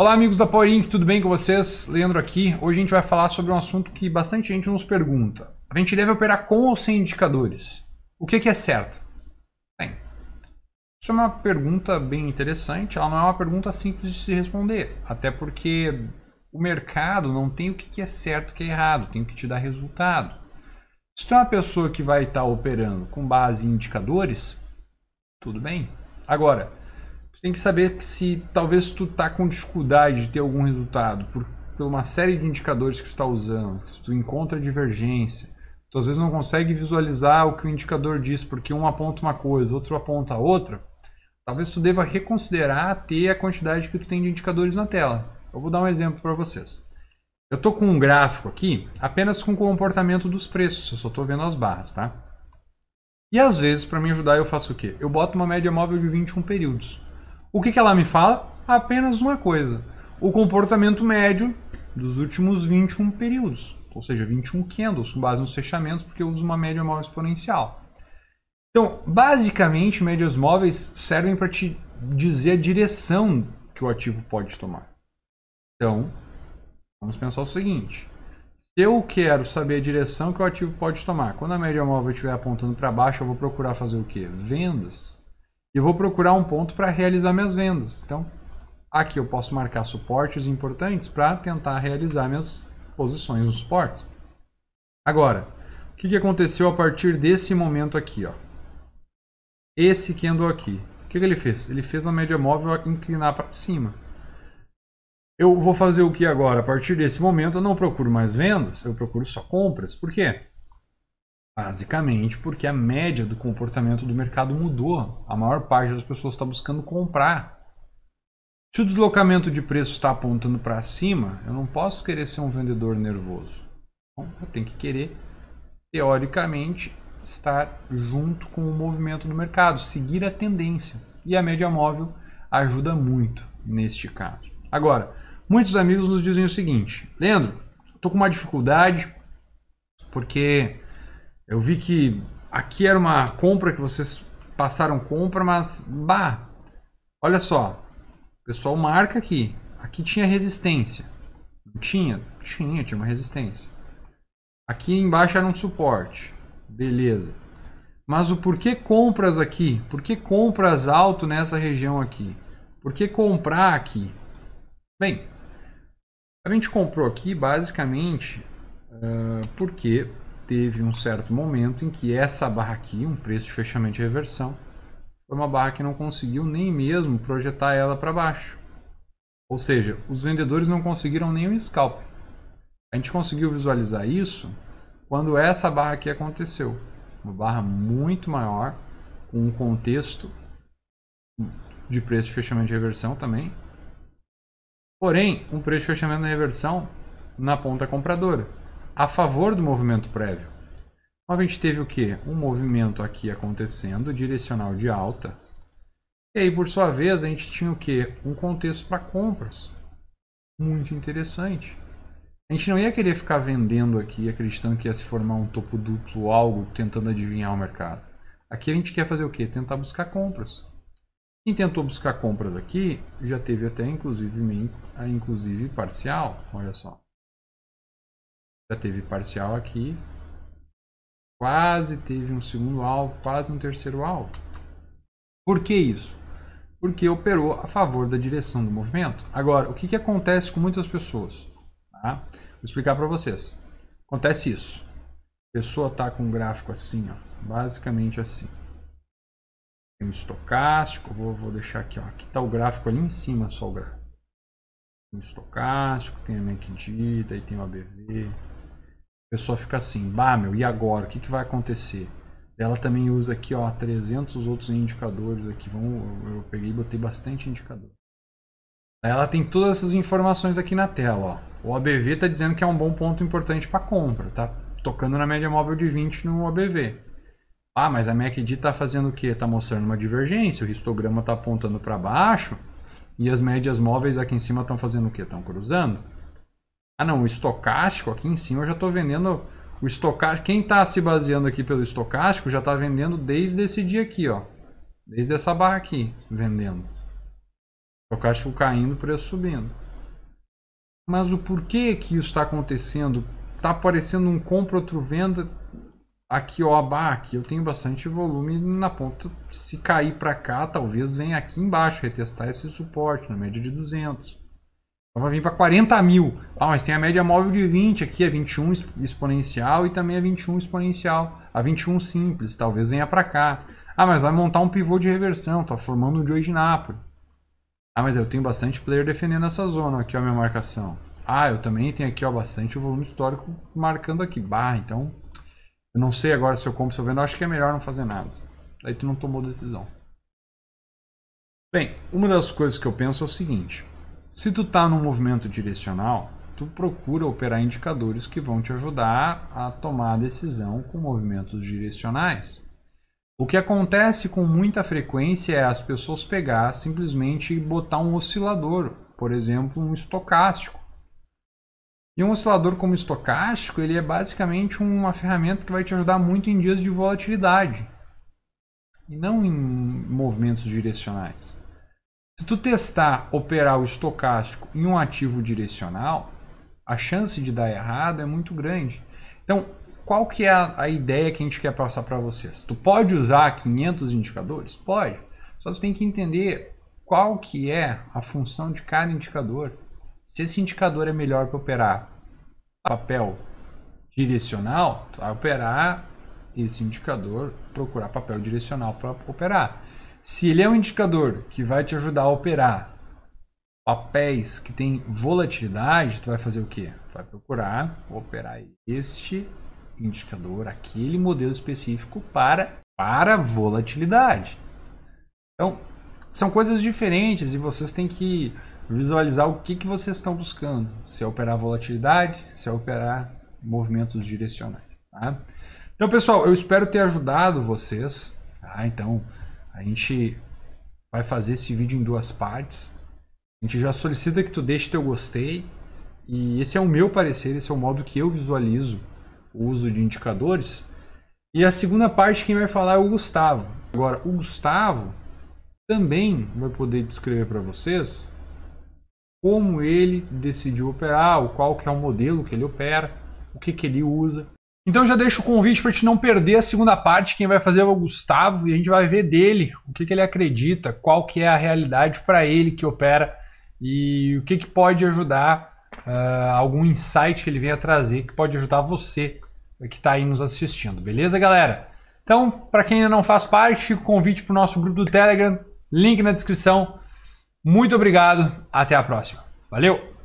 Olá, amigos da Power Inc, tudo bem com vocês? Leandro aqui. Hoje a gente vai falar sobre um assunto que bastante gente nos pergunta. A gente deve operar com ou sem indicadores? O que, que é certo? Bem, isso é uma pergunta bem interessante. Ela não é uma pergunta simples de se responder, até porque o mercado não tem o que, que é certo e o que é errado, tem o que te dá resultado. Se tu é uma pessoa que vai estar operando com base em indicadores, tudo bem. Agora, tem que saber que se talvez tu tá com dificuldade de ter algum resultado por, por uma série de indicadores que tu está usando, se tu encontra divergência, tu às vezes não consegue visualizar o que o indicador diz, porque um aponta uma coisa, outro aponta outra, talvez tu deva reconsiderar ter a quantidade que tu tem de indicadores na tela. Eu vou dar um exemplo para vocês. Eu estou com um gráfico aqui apenas com o comportamento dos preços, eu só estou vendo as barras, tá? E às vezes, para me ajudar, eu faço o quê? Eu boto uma média móvel de 21 períodos. O que, que ela me fala? Apenas uma coisa: o comportamento médio dos últimos 21 períodos, ou seja, 21 candles, com base nos fechamentos, porque eu uso uma média móvel exponencial. Então, basicamente, médias móveis servem para te dizer a direção que o ativo pode tomar. Então, vamos pensar o seguinte: se eu quero saber a direção que o ativo pode tomar, quando a média móvel estiver apontando para baixo, eu vou procurar fazer o quê? Vendas. E vou procurar um ponto para realizar minhas vendas. Então, aqui eu posso marcar suportes importantes para tentar realizar minhas posições nos suportes. Agora, o que, que aconteceu a partir desse momento aqui? Ó? Esse candle aqui. O que, que ele fez? Ele fez a média móvel inclinar para cima. Eu vou fazer o que agora? A partir desse momento eu não procuro mais vendas, eu procuro só compras. Por quê? Basicamente porque a média do comportamento do mercado mudou. A maior parte das pessoas está buscando comprar. Se o deslocamento de preço está apontando para cima, eu não posso querer ser um vendedor nervoso. Então, eu tenho que querer, teoricamente, estar junto com o movimento do mercado, seguir a tendência. E a média móvel ajuda muito neste caso. Agora, muitos amigos nos dizem o seguinte: Leandro, estou com uma dificuldade porque eu vi que aqui era uma compra que vocês passaram compra, mas bah, olha só, o pessoal marca aqui, aqui tinha resistência, não tinha, tinha, tinha uma resistência. Aqui embaixo era um suporte, beleza. Mas o porquê compras aqui? Por que compras alto nessa região aqui? Por que comprar aqui? Bem, a gente comprou aqui basicamente uh, porque teve um certo momento em que essa barra aqui, um preço de fechamento e reversão, foi uma barra que não conseguiu nem mesmo projetar ela para baixo. Ou seja, os vendedores não conseguiram nenhum scalp. A gente conseguiu visualizar isso quando essa barra aqui aconteceu. Uma barra muito maior, com um contexto de preço de fechamento de reversão também. Porém, um preço de fechamento de reversão na ponta compradora a favor do movimento prévio. Então a gente teve o que? Um movimento aqui acontecendo, direcional de alta. E aí, por sua vez, a gente tinha o que? Um contexto para compras. Muito interessante. A gente não ia querer ficar vendendo aqui, acreditando que ia se formar um topo duplo, algo, tentando adivinhar o mercado. Aqui a gente quer fazer o que? Tentar buscar compras. Quem tentou buscar compras aqui, já teve até inclusive, inclusive parcial, olha só. Já teve parcial aqui. Quase teve um segundo alvo, quase um terceiro alvo. Por que isso? Porque operou a favor da direção do movimento. Agora, o que, que acontece com muitas pessoas? Tá? Vou explicar para vocês. Acontece isso. A pessoa está com um gráfico assim, ó, basicamente assim. Tem um estocástico, vou, vou deixar aqui, ó, aqui está o gráfico ali em cima, só o gráfico. Tem um estocástico, tem a MACD, daí tem o ABV, a pessoa fica assim, bah, meu, e agora? O que, que vai acontecer? Ela também usa aqui, ó, 300 outros indicadores aqui. vão eu peguei e botei bastante indicador. Ela tem todas essas informações aqui na tela, ó. O ABV está dizendo que é um bom ponto importante para compra, tá? Tocando na média móvel de 20 no ABV. Ah, mas a MACD está fazendo o quê? Está mostrando uma divergência, o histograma está apontando para baixo e as médias móveis aqui em cima estão fazendo o quê? Estão cruzando. Ah não, o estocástico aqui em cima eu já estou vendendo o estocástico. Quem está se baseando aqui pelo estocástico já está vendendo desde esse dia aqui, ó. Desde essa barra aqui, vendendo. Estocástico caindo, preço subindo. Mas o porquê que isso está acontecendo? Está aparecendo um compra, outro venda. Aqui, ó, a barra aqui, eu tenho bastante volume na ponta. Se cair para cá, talvez venha aqui embaixo, retestar esse suporte na média de 200. Então vai vir para 40 mil. Ah, mas tem a média móvel de 20 aqui, é 21 exponencial e também é 21 exponencial. A 21 simples, talvez venha para cá. Ah, mas vai montar um pivô de reversão, tá formando um de de Nápoles. Ah, mas eu tenho bastante player defendendo essa zona aqui, ó, minha marcação. Ah, eu também tenho aqui, ó, bastante volume histórico marcando aqui. Bah, então, eu não sei agora se eu compro, se eu vendo, acho que é melhor não fazer nada. Daí tu não tomou decisão. Bem, uma das coisas que eu penso é o seguinte. Se tu tá num movimento direcional, tu procura operar indicadores que vão te ajudar a tomar a decisão com movimentos direcionais. O que acontece com muita frequência é as pessoas pegar simplesmente e botar um oscilador, por exemplo, um estocástico. E um oscilador como estocástico, ele é basicamente uma ferramenta que vai te ajudar muito em dias de volatilidade e não em movimentos direcionais. Se tu testar operar o estocástico em um ativo direcional, a chance de dar errado é muito grande. Então, qual que é a, a ideia que a gente quer passar para vocês? Tu pode usar 500 indicadores? Pode. Só tu tem que entender qual que é a função de cada indicador. Se esse indicador é melhor para operar papel direcional, tu vai operar esse indicador, procurar papel direcional para operar. Se ele é um indicador que vai te ajudar a operar papéis que tem volatilidade, tu vai fazer o quê? Tu vai procurar operar este indicador, aquele modelo específico para para volatilidade. Então, são coisas diferentes e vocês têm que visualizar o que, que vocês estão buscando. Se é operar volatilidade, se é operar movimentos direcionais. Tá? Então, pessoal, eu espero ter ajudado vocês. Tá? Então, a gente vai fazer esse vídeo em duas partes. A gente já solicita que tu deixe teu gostei. E esse é o meu parecer, esse é o modo que eu visualizo o uso de indicadores. E a segunda parte quem vai falar é o Gustavo. Agora, o Gustavo também vai poder descrever para vocês como ele decidiu operar, qual que é o modelo que ele opera, o que, que ele usa. Então já deixo o convite para te não perder a segunda parte. Quem vai fazer é o Gustavo e a gente vai ver dele o que, que ele acredita, qual que é a realidade para ele que opera e o que, que pode ajudar, uh, algum insight que ele venha trazer que pode ajudar você que está aí nos assistindo. Beleza, galera? Então, para quem ainda não faz parte, fica o convite para o nosso grupo do Telegram, link na descrição. Muito obrigado, até a próxima. Valeu!